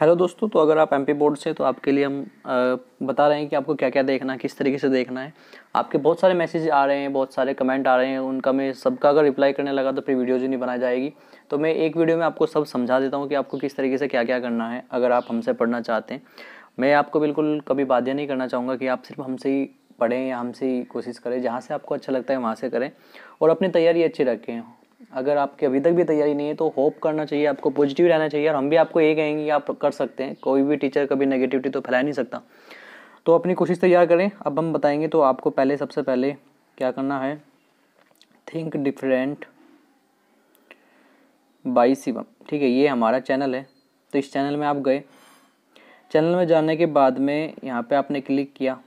hello दोस्तों तो अगर आप एमपी बोर्ड से तो आपके लिए हम आ, बता रहे हैं कि आपको क्या क्या देखना है किस तरीके से देखना है आपके बहुत सारे मैसेज आ रहे हैं बहुत सारे कमेंट आ रहे हैं उनका मैं सबका अगर रिप्लाई करने लगा तो फिर वीडियो जो नहीं बनाई जाएगी तो मैं एक वीडियो में आपको सब समझा देता हूँ कि आपको किस तरीके से क्या क्या करना है अगर आप हमसे पढ़ना चाहते हैं मैं आपको बिल्कुल कभी बाध्य नहीं करना चाहूँगा कि आप सिर्फ हमसे ही पढ़ें या हमसे ही कोशिश करें जहाँ से आपको अच्छा लगता है वहाँ से करें और अपनी तैयारी अच्छी रखें अगर आपकी अभी तक भी तैयारी नहीं है तो होप करना चाहिए आपको पॉजिटिव रहना चाहिए और हम भी आपको ये कहेंगे कि आप कर सकते हैं कोई भी टीचर कभी नेगेटिविटी तो फैला नहीं सकता तो अपनी कोशिश तैयार करें अब हम बताएंगे तो आपको पहले सबसे पहले क्या करना है थिंक डिफरेंट बाई शिवम ठीक है ये हमारा चैनल है तो इस चैनल में आप गए चैनल में जाने के बाद में यहाँ पे आपने क्लिक किया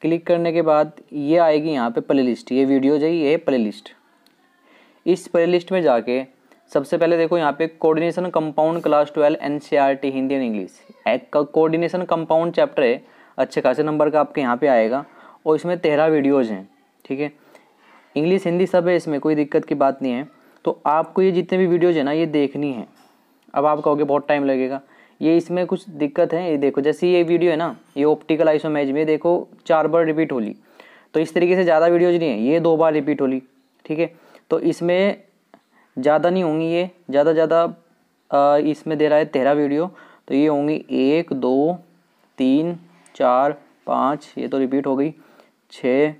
क्लिक करने के बाद ये आएगी यहाँ पे प्ले लिस्ट ये वीडियो जो ये प्ले लिस्ट इस प्ले लिस्ट में जाके सबसे पहले देखो यहाँ पे coordination compound class twelve in Hindi and English एक कोऑर्डिनेशन कंपाउंड चैप्टर है अच्छे खासे नंबर का आपके यहाँ पे आएगा और इसमें तेरह वीडियोज़ हैं ठीक है इंग्लिश हिंदी सब है इसमें कोई दिक्कत की बात नहीं है तो आपको ये जितने भी वीडियोज़ हैं ना ये देखनी है अब आप कहोगे बहुत टाइम लगेगा ये इसमें कुछ दिक्कत है ये देखो जैसे ये वीडियो है ना ये ऑप्टिकल आइसोमेज में देखो चार बार रिपीट होली तो इस तरीके से ज़्यादा वीडियोज नहीं है ये दो बार रिपीट होली ठीक है तो इसमें ज़्यादा नहीं होंगी ये ज़्यादा ज़्यादा इसमें दे रहा है तेरह वीडियो तो ये होंगी एक दो तीन चार पाँच ये तो रिपीट हो गई छः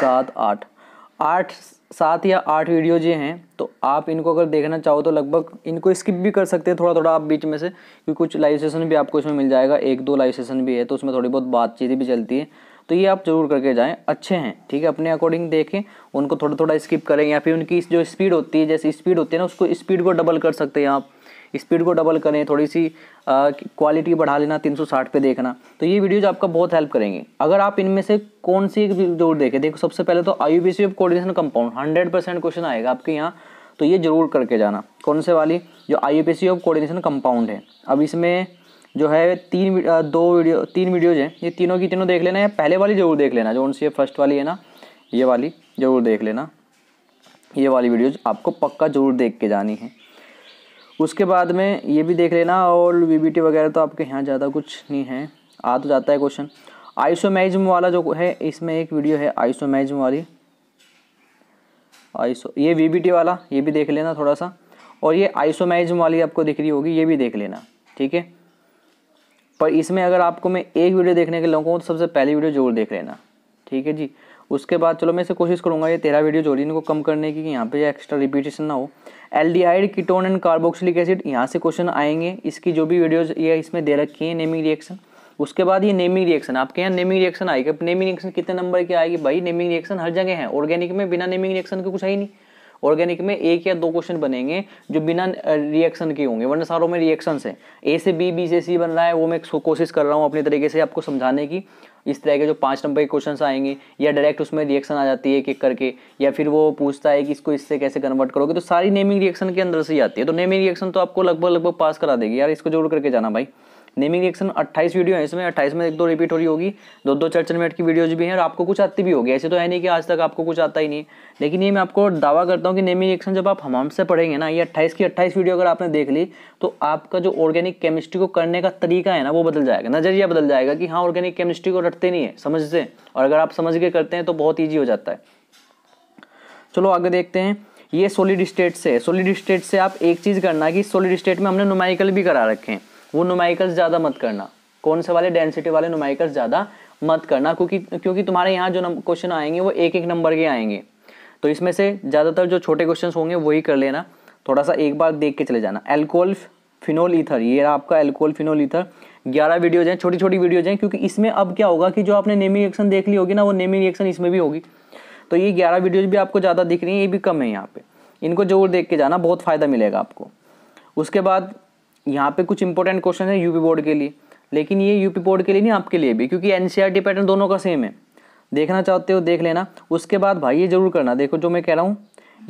सात आठ आठ सात या आठ वीडियो ये हैं तो आप इनको अगर देखना चाहो तो लगभग इनको स्किप भी कर सकते हैं थोड़ा थोड़ा आप बीच में से क्योंकि कुछ लाइव सेशन भी आपको इसमें मिल जाएगा एक दो लाइव सेशन भी है तो उसमें थोड़ी बहुत बातचीत भी चलती है तो ये आप ज़रूर करके जाएं अच्छे हैं ठीक है अपने अकॉर्डिंग देखें उनको थोड़ा थोड़ा स्किप करें या फिर उनकी जो स्पीड होती है जैसे स्पीड होती है ना उसको स्पीड को डबल कर सकते हैं आप स्पीड को डबल करें थोड़ी सी क्वालिटी बढ़ा लेना 360 पे देखना तो ये वीडियोज आपका बहुत हेल्प करेंगे अगर आप इनमें से कौन सी एक जरूर देखें देखो सबसे पहले तो आई यू coordination compound hundred percent question आएगा आपके यहाँ तो ये ज़रूर करके जाना कौन से वाली जो आई यू कोऑर्डिनेशन कंपाउंड है अब इसमें जो है तीन दो वीडियो तीन वीडियोज़ हैं ये तीनों की तीनों देख लेना है पहले वाली ज़रूर देख लेना जो उनसे ये फर्स्ट वाली है ना ये वाली ज़रूर देख लेना ये वाली वीडियोज़ आपको पक्का ज़रूर देख के जानी है उसके बाद में ये भी देख लेना और वी वगैरह तो आपके यहाँ ज़्यादा कुछ नहीं है आ तो जाता है क्वेश्चन मैजम वाला जो है इसमें एक वीडियो है आइसोमेजम वाली आइसो ये वी वाला ये भी देख लेना थोड़ा सा और ये आइसोमेजम वाली आपको दिख रही होगी ये भी देख लेना ठीक है पर इसमें अगर आपको मैं एक वीडियो देखने के लोगों को तो सबसे पहली वीडियो जरूर देख लेना ठीक है जी उसके बाद चलो मैं इसे कोशिश करूँगा ये तेरह वीडियो जोड़ी इनको कम करने की कि यहाँ पे एक्स्ट्रा रिपीटेशन ना हो aldehyde ketone and carboxylic acid यहाँ से क्वेश्चन आएंगे इसकी जो भी वीडियोज ये इसमें दे रखी है नेमिंग रिएक्शन उसके बाद ये नेमिंग रिएक्शन आपके यहाँ नेमिंग रिएक्शन आएगी नेमिंग रिएक्शन कितने नंबर की आएगी भाई नेमिंग रिएक्शन हर जगह है ऑर्गेनिक में बिना नेमिंग रिएक्शन के कुछ है ही नहीं ऑर्गेनिक में एक या दो क्वेश्चन बनेंगे जो बिना रिएक्शन के होंगे वरना सारों में रिएक्शन है ए से बी बी से सी बन रहा है वो मैं कोशिश कर रहा हूँ अपने तरीके से आपको समझाने की इस तरह के जो पाँच नंबर के क्वेश्चन आएंगे या डायरेक्ट उसमें रिएक्शन आ जाती है एक करके या फिर वो पूछता है कि इसको इससे कैसे कन्वर्ट करोगे तो सारी नेमिंग रिएक्शन के अंदर से ही आती है तो नेमिंग रिएक्शन तो आपको लगभग लगभग पास करा देगी यार इसको जरूर करके जाना भाई नेमिंग रिएक्शन 28 वीडियो है इसमें 28 में एक दो रिपीट हो रही होगी दो दो चार चार मिनट की वीडियोज भी हैं और आपको कुछ आती भी होगी ऐसे तो है नहीं कि आज तक आपको कुछ आता ही नहीं लेकिन ये मैं आपको दावा करता हूँ कि नेमिंग रिएक्शन जब आप हमाम से पढ़ेंगे ना ये अट्ठाईस की अट्ठाईस वीडियो अगर आपने देख ली तो आपका जो ऑर्गेनिक केमिस्ट्री को करने का तरीका है ना वो बदल जाएगा नजरिया बदल जाएगा कि हाँ ऑर्गेनिक केमिस्ट्री को रटते नहीं है समझते और अगर आप समझ के करते हैं तो बहुत ईजी हो जाता है चलो आगे देखते हैं ये सोलिड स्टेट से सोलिड स्टेट से आप एक चीज़ करना कि सोलिड स्टेट में हमने नुमाइकल भी करा रखे हैं वो नुमाइकल्स ज़्यादा मत करना कौन से वाले डेंसिटी वाले नुमाइकल्स ज़्यादा मत करना क्योंकि क्योंकि तुम्हारे यहाँ जो क्वेश्चन आएंगे वो एक एक नंबर के आएंगे तो इसमें से ज़्यादातर जो छोटे क्वेश्चन होंगे वही कर लेना थोड़ा सा एक बार देख के चले जाना एल्कोल फिनोल ईथर ये रहा आपका एल्कोल फिनोल ईथर ग्यारह वीडियोज हैं छोटी छोटी वीडियोज हैं क्योंकि इसमें अब क्या होगा कि जो आपने नेमी रिएक्शन देख ली होगी ना वो नेमी रिएक्शन इसमें भी होगी तो ये ग्यारह वीडियोज भी आपको ज़्यादा दिख रही है ये भी कम है यहाँ पे इनको जरूर देख के जाना बहुत फ़ायदा मिलेगा आपको उसके बाद यहाँ पे कुछ इंपॉर्टेंट क्वेश्चन है यूपी बोर्ड के लिए लेकिन ये यूपी बोर्ड के लिए नहीं आपके लिए भी क्योंकि एन पैटर्न e दोनों का सेम है देखना चाहते हो देख लेना उसके बाद भाई ये जरूर करना देखो जो मैं कह रहा हूँ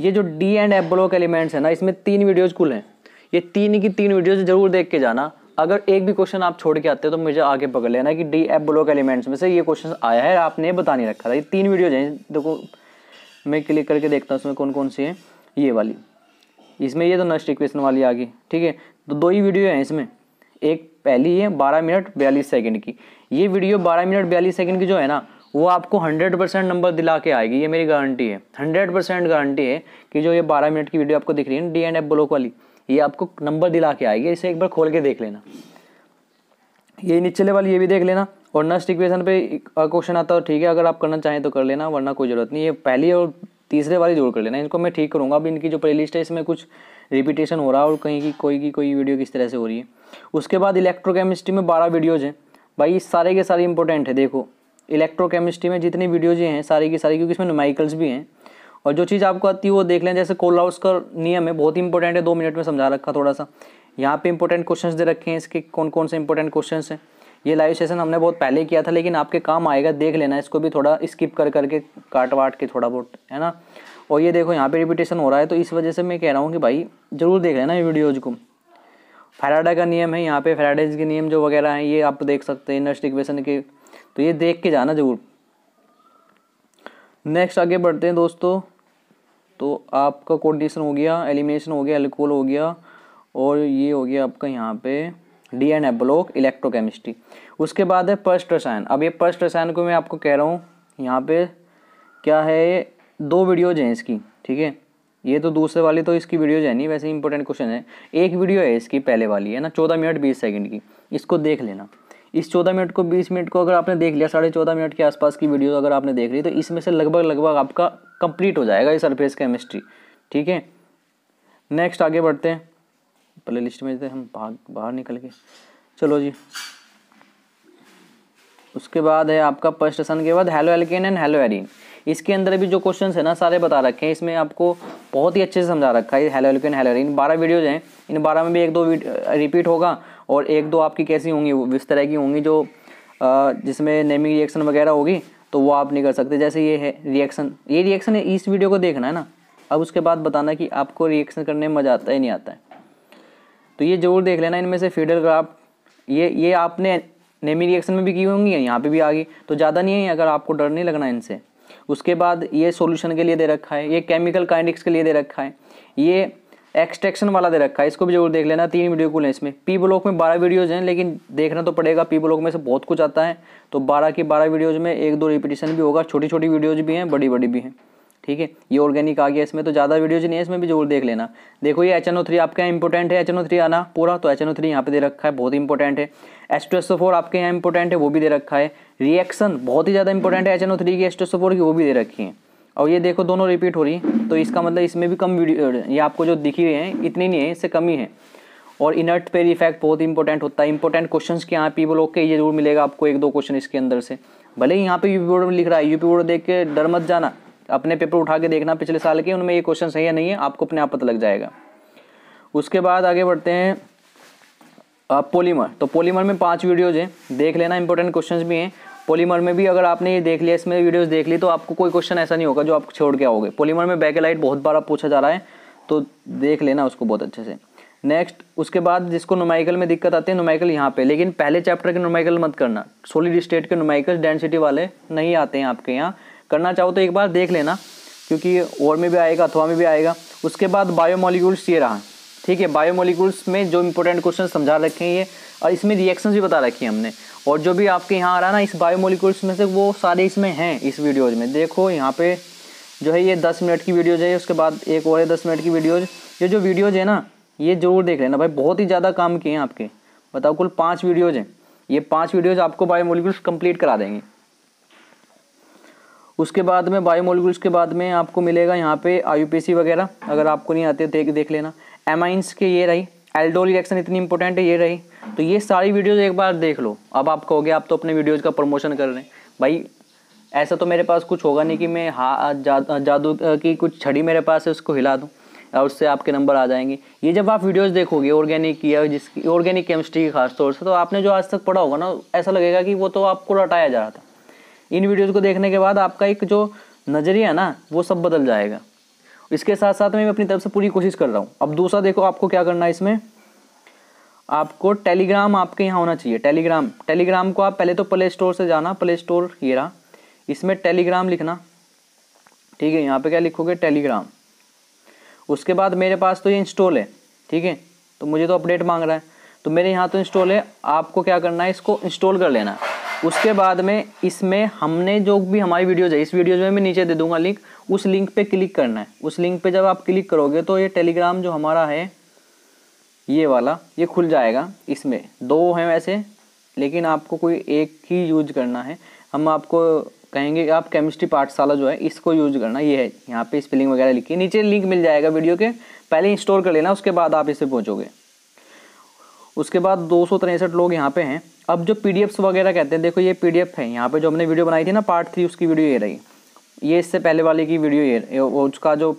ये जो d and f block elements है ना इसमें तीन वीडियोज़ कुल हैं ये तीन की तीन वीडियोज जरूर देख के जाना अगर एक भी क्वेश्चन आप छोड़ के आते हो तो मुझे आगे पकड़ लेना कि डी एफ ब्लॉक एलिमेंट्स में से ये क्वेश्चन आया है आपने बता नहीं रखा था ये तीन वीडियोज हैं देखो मैं क्लिक करके देखता हूँ उसमें कौन कौन सी है ये वाली इसमें ये तो नष्ट इक्वेशन वाली आ गई ठीक है तो दो ही वीडियो हैं इसमें एक पहली है बारह मिनट बयालीस सेकेंड की ये वीडियो बारह मिनट बयालीस सेकेंड की जो है ना वो आपको हंड्रेड परसेंट नंबर दिला के आएगी ये मेरी गारंटी है हंड्रेड परसेंट गारंटी है कि जो ये बारह मिनट की वीडियो आपको दिख रही है डी एंड एफ ब्लॉक वाली ये आपको नंबर दिला के आएगी इसे एक बार खोल के देख लेना ये निचले वाली ये भी देख लेना और नस्ट इक्वेशन पे क्वेश्चन आता है ठीक है अगर आप करना चाहें तो कर लेना वरना कोई ज़रूरत नहीं ये पहली और तीसरे वाली जोड़ कर लेना इनको मैं ठीक करूँगा अब इनकी जो प्ले लिस्ट है इसमें कुछ रिपीटेशन हो रहा है और कहीं की कोई की कोई वीडियो किस तरह से हो रही है उसके बाद इलेक्ट्रोकेमिस्ट्री में बारह वीडियोज़ हैं भाई सारे के सारे इंपॉर्टेंट है देखो इलेक्ट्रोकेमिस्ट्री में जितनी वीडियोज हैं सारी की सारी क्योंकि इसमें नुमाइकल्स भी हैं और जो चीज़ आपको आती है वो देख लें जैसे कोल हाउस का नियम है बहुत ही इंपॉर्टेंट है दो मिनट में समझा रखा थोड़ा सा यहाँ पे इंपॉर्टेंट क्वेश्चंस दे रखे हैं इसके कौन कौन से इंपॉर्टेंट क्वेश्चंस हैं ये लाइव सेशन हमने बहुत पहले किया था लेकिन आपके काम आएगा देख लेना इसको भी थोड़ा स्किप कर करके काट वाट के थोड़ा बहुत है ना और ये देखो यहाँ पे रिपीटेशन हो रहा है तो इस वजह से मैं कह रहा हूँ कि भाई ज़रूर देख लेना ये वीडियोज़ को फेराडा का नियम है यहाँ पे फेराडेज के नियम जो वगैरह हैं ये आप देख सकते हैं नर्स्ट इक्वेशन के तो ये देख के जाना ज़रूर नेक्स्ट आगे बढ़ते हैं दोस्तों तो आपका कोऑर्डिनेशन हो गया एलिमिनेशन हो गया एल्कोल हो गया और ये हो गया आपका यहाँ पर डी एन है ब्लॉक इलेक्ट्रोकेमिस्ट्री उसके बाद है पर्स्ट रसायन अब ये पर्स्ट रसायन को मैं आपको कह रहा हूँ यहाँ पे क्या है दो वीडियोज हैं इसकी ठीक है ये तो दूसरे वाली तो इसकी वीडियोज है नहीं वैसे इंपॉर्टेंट क्वेश्चन है एक वीडियो है इसकी पहले वाली है ना चौदह मिनट बीस सेकेंड की इसको देख लेना इस चौदह मिनट को बीस मिनट को अगर आपने देख लिया साढ़े चौदह मिनट के आसपास की वीडियो अगर आपने देख ली तो इसमें से लगभग लगभग आपका कंप्लीट हो जाएगा ये सरफेस केमिस्ट्री ठीक है नेक्स्ट आगे बढ़ते हैं प्ले लिस्ट में थे हम भाग बाहर निकल के चलो जी उसके बाद है आपका फर्स्ट सन के बाद haloalkane and haloarene इसके अंदर भी जो क्वेश्चन है ना सारे बता रखे हैं इसमें आपको बहुत ही अच्छे से समझा रखा है हेलो एल्केन हेलो एरिन बारह वीडियोज हैं इन बारह में भी एक दो रिपीट होगा और एक दो आपकी कैसी होंगी इस तरह की होंगी जो जिसमें नेमिंग रिएक्शन वगैरह होगी तो वो आप नहीं कर सकते जैसे ये है रिएक्शन ये रिएक्शन इस वीडियो को देखना है ना अब उसके बाद बताना कि आपको रिएक्शन करने में मज़ा आता है नहीं आता है तो ये ज़रूर देख लेना इनमें से फीडर ग्राफ ये ये आपने नेमी रिएक्शन में भी की होंगी यहाँ पे भी आ गई तो ज़्यादा नहीं है अगर आपको डर नहीं लगना इनसे उसके बाद ये सॉल्यूशन के लिए दे रखा है ये केमिकल काइंडिक्स के लिए दे रखा है ये एक्सट्रैक्शन वाला दे रखा है इसको भी जरूर देख लेना तीन वीडियो को इसमें पी ब्लॉक में बारह वीडियोज़ हैं लेकिन देखना तो पड़ेगा पी ब्लॉक में से बहुत कुछ आता है तो बारह की बारह वीडियोज़ में एक दो रिपीटेशन भी होगा छोटी छोटी वीडियोज़ भी हैं बड़ी बड़ी भी हैं ठीक है ये ऑर्गेनिक आ गया इसमें तो ज़्यादा वीडियोज नहीं है इसमें भी जरूर देख लेना देखो ये एच एन ओ थ्री आपके यहाँ इंपॉर्टेंट है एच एन ओ थ्री आना पूरा तो एच एन ओ थ्री यहाँ पे दे रखा है बहुत इंपॉर्टेंट है एस फोर आपके यहाँ इंपॉर्टेंट है वो भी दे रखा है रिएक्शन बहुत ही ज़्यादा इंपॉर्टेंट है एच ओ थ्री की एस फोर की वो भी दे रखी है और ये देखो दोनों रिपीट हो रही है तो इसका मतलब इसमें भी कम वीडियो ये आपको जो दिखी है इतनी नहीं है इससे कम ही है और इनर्ट पे इफेक्ट बहुत इंपॉर्टेंट होता है इंपॉर्टेंट क्वेश्चंस के यहाँ पी ब्लॉक के ये जरूर मिलेगा आपको एक दो क्वेश्चन इसके अंदर से भले ही यहाँ पे यूपी बोर्ड में लिख रहा है यूपी बोर्ड देख के डर मत जाना अपने पेपर उठा के देखना पिछले साल के उनमें ये क्वेश्चन सही है नहीं है आपको अपने आप पता लग जाएगा उसके बाद आगे बढ़ते हैं पोलीमर तो पोलीमर में पांच वीडियोज़ हैं देख लेना इंपॉर्टेंट क्वेश्चंस भी हैं पोलीमर में भी अगर आपने ये देख लिया इसमें वीडियोस देख ली तो आपको कोई क्वेश्चन ऐसा नहीं होगा जो आप छोड़ के आओगे पोलीमर में बैकेलाइट बहुत बार पूछा जा रहा है तो देख लेना उसको बहुत अच्छे से नेक्स्ट उसके बाद जिसको नोमाइकल में दिक्कत आती है नोमाइकल यहाँ पे लेकिन पहले चैप्टर के नोमाइकल मत करना सोलिड स्टेट के नोमाइकल डेंसिटी वाले नहीं आते हैं आपके यहाँ करना चाहो तो एक बार देख लेना क्योंकि और में भी आएगा अथवा में भी आएगा उसके बाद बायोमोलिक्यूल्स ये रहा ठीक है बायोमोलिक्यूल्स में जो इंपॉर्टेंट क्वेश्चन समझा रखे हैं ये और इसमें रिएक्शन भी बता रखी हैं हमने और जो भी आपके यहाँ आ रहा ना इस बायोमोलिक्यूल्स में से वो सारे इसमें हैं इस वीडियोज में देखो यहाँ पे जो है ये दस मिनट की वीडियोज है उसके बाद एक और है दस मिनट की वीडियोज ये जो वीडियोज है ना ये जरूर देख लेना भाई बहुत ही ज़्यादा काम किए हैं आपके बताओ कुल पाँच वीडियोज हैं ये पाँच वीडियोज आपको बायोमोलिक्यूल्स कंप्लीट करा देंगे उसके बाद में बायोमोलिकुल्स के बाद में आपको मिलेगा यहाँ पे आई वगैरह अगर आपको नहीं आते देख देख लेना एमाइंस के ये रही एल्डोल रिएक्शन इतनी इंपॉर्टेंट है ये रही तो ये सारी वीडियोज़ एक बार देख लो अब आप कहोगे आप तो अपने वीडियोज़ का प्रमोशन कर रहे हैं भाई ऐसा तो मेरे पास कुछ होगा नहीं कि मैं हा जा, जादू की कुछ छड़ी मेरे पास है उसको हिला दूँ और उससे आपके नंबर आ जाएंगे ये जब आप वीडियोस देखोगे ऑर्गेनिक या जिसकी ऑर्गेनिक केमिस्ट्री की खास तौर से तो आपने जो आज तक पढ़ा होगा ना ऐसा लगेगा कि वो तो आपको लटाया जा रहा था इन वीडियोज़ को देखने के बाद आपका एक जो नज़रिया ना वो सब बदल जाएगा इसके साथ साथ मैं अपनी तरफ से पूरी कोशिश कर रहा हूँ अब दूसरा देखो आपको क्या करना है इसमें आपको टेलीग्राम आपके यहाँ होना चाहिए टेलीग्राम टेलीग्राम को आप पहले तो प्ले स्टोर से जाना प्ले स्टोर ये रहा इसमें टेलीग्राम लिखना ठीक है यहाँ पे क्या लिखोगे टेलीग्राम उसके बाद मेरे पास तो ये इंस्टॉल है ठीक है तो मुझे तो अपडेट मांग रहा है तो मेरे यहाँ तो इंस्टॉल है आपको क्या करना है इसको इंस्टॉल कर लेना है उसके बाद में इसमें हमने जो भी हमारी वीडियोज है इस वीडियोज में मैं नीचे दे दूंगा लिंक उस लिंक पे क्लिक करना है उस लिंक पे जब आप क्लिक करोगे तो ये टेलीग्राम जो हमारा है ये वाला ये खुल जाएगा इसमें दो हैं वैसे लेकिन आपको कोई एक ही यूज करना है हम आपको कहेंगे कि आप केमिस्ट्री पाठशाला जो है इसको यूज करना ये है यहाँ पे स्पेलिंग वगैरह लिखी नीचे लिंक मिल जाएगा वीडियो के पहले इंस्टॉल कर लेना उसके बाद आप इसे पहुँचोगे उसके बाद दो सौ तिरसठ लोग यहाँ पे हैं अब जो पी वगैरह कहते हैं देखो ये पी है यहाँ पे जो हमने वीडियो बनाई थी ना पार्ट थ्री उसकी वीडियो ये रही ये इससे पहले वाले की वीडियो ये उसका जो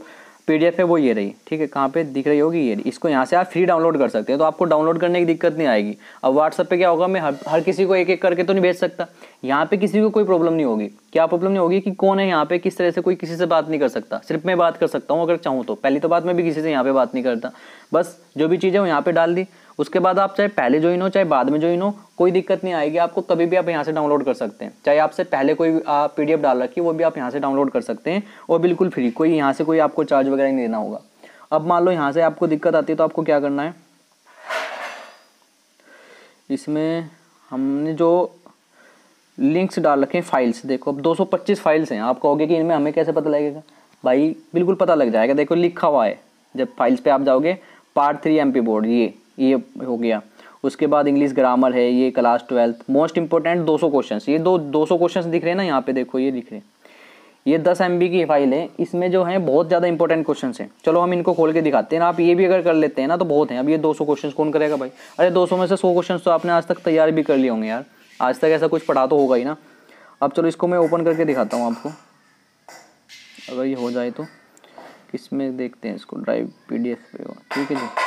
पी है वो ये रही ठीक है कहाँ पे दिख रही होगी ये रही इसको यहाँ से आप फ्री डाउनलोड कर सकते हैं तो आपको डाउनलोड करने की दिक्कत नहीं आएगी अब व्हाट्सअप पे क्या होगा मैं हर हर किसी को एक एक करके तो नहीं भेज सकता यहाँ पे किसी को कोई प्रॉब्लम नहीं होगी क्या प्रॉब्लम नहीं होगी कि कौन है यहाँ पे किस तरह से कोई किसी से बात नहीं कर सकता सिर्फ मैं बात कर सकता हूँ अगर चाहूँ तो पहली तो बात मैं भी किसी से यहाँ पर बात नहीं करता बस जो भी चीज़ है वो यहाँ पर डाल दी उसके बाद आप चाहे पहले ज्वाइन हो चाहे बाद में ज्वाइन हो कोई दिक्कत नहीं आएगी आपको कभी भी आप यहाँ से डाउनलोड कर सकते हैं चाहे आपसे पहले कोई पी डी डाल रखी वो भी आप यहाँ से डाउनलोड कर सकते हैं और बिल्कुल फ्री कोई यहाँ से कोई आपको चार्ज वगैरह नहीं देना होगा अब मान लो यहाँ से आपको दिक्कत आती है तो आपको क्या करना है इसमें हमने जो लिंक्स डाल रखे हैं फाइल्स देखो अब 225 फाइल्स हैं आप कहोगे कि इनमें हमें कैसे पता लगेगा भाई बिल्कुल पता लग जाएगा देखो लिखा हुआ है जब फाइल्स पे आप जाओगे पार्ट थ्री एम बोर्ड ये ये हो गया उसके बाद इंग्लिश ग्रामर है ये class twelfth most important 200 question ये दो दो सौ क्वेश्चन दिख रहे हैं ना यहाँ पे देखो ये दिख रहे हैं ये दस एम की फाइल है इसमें जो है बहुत ज़्यादा इंपॉर्टेंट क्वेश्चन है चलो हम इनको खोल के दिखाते हैं आप ये भी अगर कर लेते हैं ना तो बहुत हैं अब ये सौ क्वेश्चन कौन करेगा भाई अरे सौ में से सौ क्वेश्चन तो आपने आज तक तैयार भी कर लिए होंगे यार आज तक ऐसा कुछ पढ़ा तो होगा ही ना अब चलो इसको मैं ओपन करके दिखाता हूँ आपको अगर ये हो जाए तो किस में देखते हैं इसको ड्राइव पी पे ठीक है जी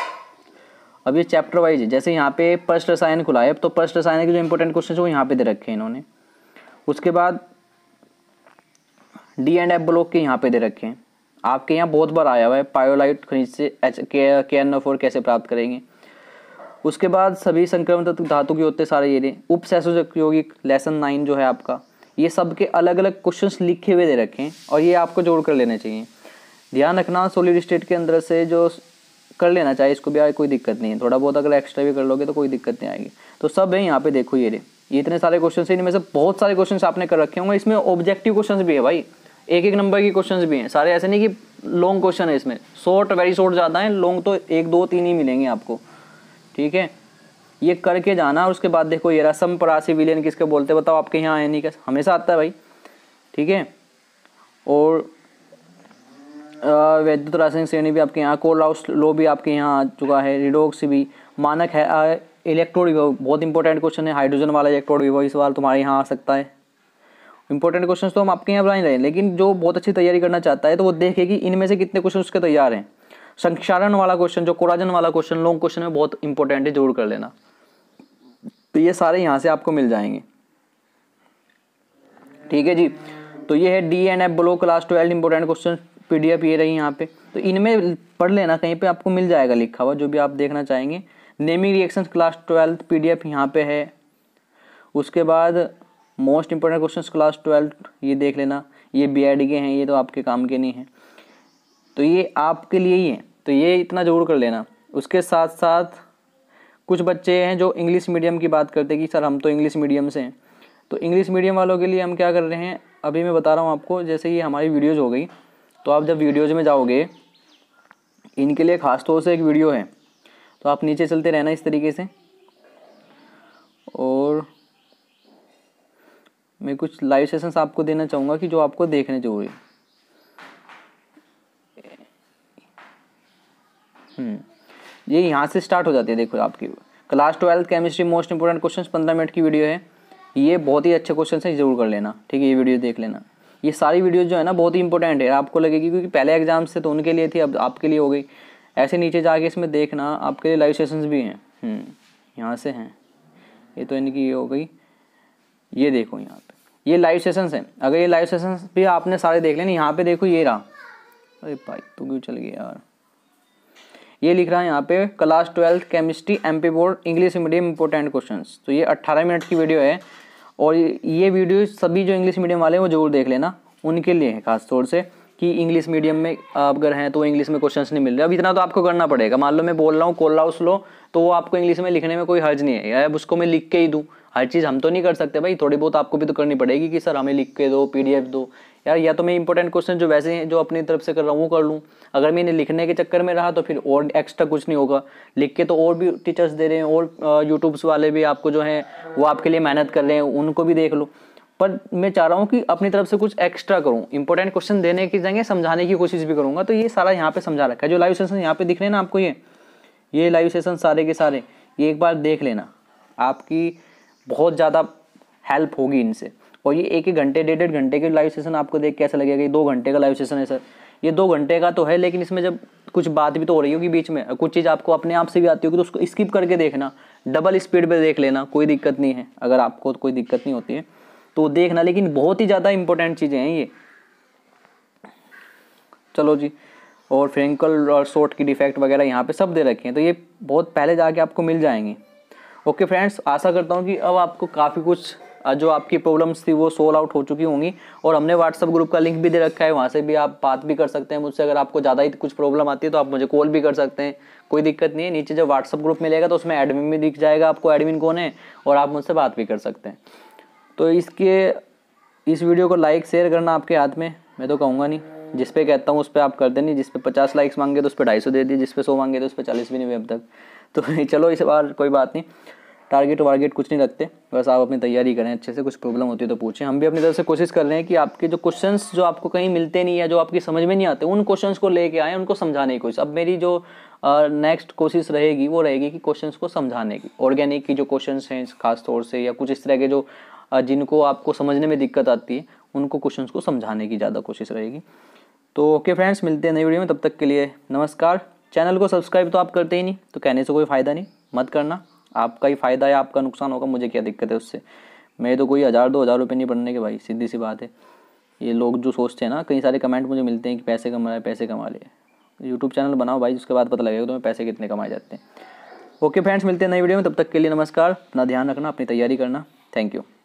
अब ये चैप्टर वाइज है जैसे यहाँ पे फर्स्ट रसायन खुला है तो फर्स्ट रसायन के जो इंपॉर्टेंट क्वेश्चन है वो यहाँ पे दे रखे हैं इन्होंने उसके बाद डी एंड एफ ब्लॉक के यहाँ पे दे रखे हैं आपके यहाँ बहुत बार आया हुआ है पायोलाइट खनिज से एच के एन फोर कैसे प्राप्त करेंगे उसके बाद सभी संक्रमण तत्व धातु के होते सारे ये उप सहसोजोगिक लेसन नाइन जो है आपका ये सब के अलग अलग क्वेश्चंस लिखे हुए दे रखे हैं और ये आपको जोड़ कर लेने चाहिए ध्यान रखना सोलिड स्टेट के अंदर से जो कर लेना चाहिए इसको भी कोई दिक्कत नहीं है थोड़ा बहुत अगर एक्स्ट्रा भी कर लोगे तो कोई दिक्कत नहीं आएगी तो सब है यहाँ पे देखो ये रे ये इतने सारे क्वेश्चन है इनमें से बहुत सारे क्वेश्चन आपने कर रखे होंगे इसमें ऑब्जेक्टिव क्वेश्चन भी है भाई एक एक नंबर के क्वेश्चन भी हैं सारे ऐसे नहीं कि लॉन्ग क्वेश्चन है इसमें शॉर्ट वेरी शॉर्ट ज़्यादा है लॉन्ग तो एक दो तीन ही मिलेंगे आपको ठीक है ये करके जाना और उसके बाद देखो ये रसम परासी विलियन किसके बोलते बताओ आपके यहाँ आए नहीं क्या हमेशा आता है भाई ठीक है और वैद्युत रासायनिक श्रेणी भी आपके यहाँ कोल हाउस लो भी आपके यहाँ आ चुका है रिडोक्स भी मानक है इलेक्ट्रोड विभव बहुत इंपॉर्टेंट क्वेश्चन है हाइड्रोजन वाला इलेक्ट्रोड विभव इस बार तुम्हारे यहाँ आ सकता है इंपॉर्टेंट क्वेश्चन तो हम आपके यहाँ बता रहे हैं लेकिन जो बहुत अच्छी तैयारी करना चाहता है तो वो देखे कि इनमें से कितने क्वेश्चन उसके तैयार हैं संक्षारण वाला क्वेश्चन जो कोराजन वाला क्वेश्चन लॉन्ग क्वेश्चन में बहुत इंपॉर्टेंट है जरूर कर लेना तो ये सारे यहाँ से आपको मिल जाएंगे ठीक है जी तो ये है d and f block class twelve important question PDF ये रही यहाँ पे तो इनमें पढ़ लेना कहीं पे आपको मिल जाएगा लिखा हुआ जो भी आप देखना चाहेंगे naming reactions class twelfth PDF यहाँ पे है उसके बाद most important questions class twelfth ये देख लेना ये बी के हैं ये तो आपके काम के नहीं हैं तो ये आपके लिए ही हैं तो ये इतना ज़रूर कर लेना उसके साथ साथ कुछ बच्चे हैं जो इंग्लिश मीडियम की बात करते हैं कि सर हम तो इंग्लिश मीडियम से हैं तो इंग्लिश मीडियम वालों के लिए हम क्या कर रहे हैं अभी मैं बता रहा हूँ आपको जैसे ये हमारी वीडियोज़ हो गई तो आप जब वीडियोज़ में जाओगे इनके लिए ख़ास तौर तो से एक वीडियो है तो आप नीचे चलते रहना इस तरीके से और मैं कुछ लाइव सेशंस आपको देना चाहूँगा कि जो आपको देखने जरूरी हम्म, ये यहाँ से स्टार्ट हो जाती है देखो आपकी class twelfth chemistry most important question पंद्रह मिनट की वीडियो है ये बहुत ही अच्छे क्वेश्चन हैं जरूर कर लेना ठीक है ये वीडियो देख लेना ये सारी वीडियो जो है ना बहुत ही इंपॉर्टेंट है आपको लगेगी क्योंकि पहले एग्जाम से तो उनके लिए थी अब आपके लिए हो गई ऐसे नीचे जाके इसमें देखना आपके लिए लाइव सेशंस भी हैं हम्म, यहाँ से हैं ये तो इनकी ये हो गई ये देखो यहाँ पे ये लाइव सेशंस हैं अगर ये लाइव सेशंस भी आपने सारे देख लेने यहाँ पे देखो ये रहा अरे भाई तो क्यों चल गया यार ये लिख रहा है यहाँ पे class twelfth chemistry MP board English medium important questions तो ये अट्ठारह मिनट की वीडियो है और ये वीडियो सभी जो इंग्लिश मीडियम वाले हैं वो ज़रूर देख लेना उनके लिए है खास तौर से कि इंग्लिश मीडियम में आप अगर हैं तो इंग्लिश में क्वेश्चन नहीं मिल रहे अब इतना तो आपको करना पड़ेगा मान लो मैं बोल रहा हूँ कोल रहा हूँ स्लो तो वो आपको इंग्लिश में लिखने में कोई हर्ज नहीं है अब उसको मैं लिख के ही दूँ हर चीज़ हम तो नहीं कर सकते भाई थोड़ी बहुत आपको भी तो करनी पड़ेगी कि सर हमें लिख के दो पी दो यार या तो मैं इंपॉर्टेंट क्वेश्चन जो वैसे हैं जो अपनी तरफ से कर रहा हूँ वो कर लूँ अगर मैं इन्हें लिखने के चक्कर में रहा तो फिर और एक्स्ट्रा कुछ नहीं होगा लिख के तो और भी टीचर्स दे रहे हैं और यूट्यूब्स वाले भी आपको जो हैं वो आपके लिए मेहनत कर रहे हैं उनको भी देख लो पर मैं चाह रहा हूँ कि अपनी तरफ से कुछ एक्स्ट्रा करूँ इंपॉर्टेंट क्वेश्चन देने की जाएंगे समझाने की कोशिश भी करूँगा तो ये सारा यहाँ पे समझा रखा है जो लाइव सेशन यहाँ पे दिख रहे हैं ना आपको ये ये लाइव सेशन सारे के सारे ये एक बार देख लेना आपकी बहुत ज़्यादा हेल्प होगी इनसे और ये एक ही घंटे डेढ़ डेढ़ घंटे के लाइव सेशन आपको देख के ऐसा लगेगा कि दो घंटे का लाइव सेशन है सर ये दो घंटे का तो है लेकिन इसमें जब कुछ बात भी तो हो रही होगी बीच में कुछ चीज़ आपको अपने आप से भी आती होगी तो उसको स्किप करके देखना डबल स्पीड पर देख लेना कोई दिक्कत नहीं है अगर आपको तो कोई दिक्कत नहीं होती है तो देखना लेकिन बहुत ही ज़्यादा इंपॉर्टेंट चीज़ें हैं ये चलो जी और फ्रेंकल और शॉर्ट की डिफेक्ट वगैरह यहाँ पे सब दे रखे हैं तो ये बहुत पहले जाके आपको मिल जाएंगी ओके फ्रेंड्स आशा करता हूँ कि अब आपको काफ़ी कुछ जो आपकी प्रॉब्लम्स थी वो सोल्व आउट हो चुकी होंगी और हमने व्हाट्सअप ग्रुप का लिंक भी दे रखा है वहाँ से भी आप बात भी कर सकते हैं मुझसे अगर आपको ज़्यादा ही कुछ प्रॉब्लम आती है तो आप मुझे कॉल भी कर सकते हैं कोई दिक्कत नहीं है नीचे जब व्हाट्सअप ग्रुप मिलेगा तो उसमें एडमिन भी दिख जाएगा आपको एडमिन कौन है और आप मुझसे बात भी कर सकते हैं तो इसके इस वीडियो को लाइक शेयर करना आपके हाथ में मैं तो कहूँगा नहीं जिस पर कहता हूँ उस पर आप कर देनी जिस पचास लाइक्स मांगे तो उस पर ढाई सौ दे दिए जिस पे सौ मांगे तो उस पर चालीस भी नहीं हुए अब तक तो चलो इस बार कोई बात नहीं टारगेट वारगेट कुछ नहीं रखते बस आप अपनी तैयारी करें अच्छे से कुछ प्रॉब्लम होती है तो पूछें हम भी अपनी तरफ से कोशिश कर रहे हैं कि आपके जो क्वेश्चंस जो आपको कहीं मिलते नहीं है जो आपकी समझ में नहीं आते उन क्वेश्चंस को लेके आए उनको समझाने की कोशिश अब मेरी जो नेक्स्ट कोशिश रहेगी वो रहेगी कि क्वेश्चन को समझाने की ऑर्गेनिक की जो क्वेश्चन हैं खास तौर से या कुछ इस तरह के जो जिनको आपको समझने में दिक्कत आती है उनको क्वेश्चन को समझाने की ज़्यादा कोशिश रहेगी तो ओके फ्रेंड्स मिलते हैं नई वीडियो में तब तक के लिए नमस्कार चैनल को सब्सक्राइब तो आप करते ही नहीं तो कहने से कोई फ़ायदा नहीं मत करना आपका ही फ़ायदा है आपका नुकसान होगा मुझे क्या दिक्कत है उससे मेरे तो कोई हज़ार दो हज़ार रुपये नहीं पढ़ने के भाई सीधी सी बात है ये लोग जो सोचते हैं ना कई सारे कमेंट मुझे मिलते हैं कि पैसे कमा रहे पैसे कमा लिए यूट्यूब चैनल बनाओ भाई उसके बाद पता लगेगा तुम्हें मैं पैसे कितने कमाए जाते हैं ओके फ्रेंड्स मिलते हैं नई वीडियो में तब तक के लिए नमस्कार अपना ध्यान रखना अपनी तैयारी करना थैंक यू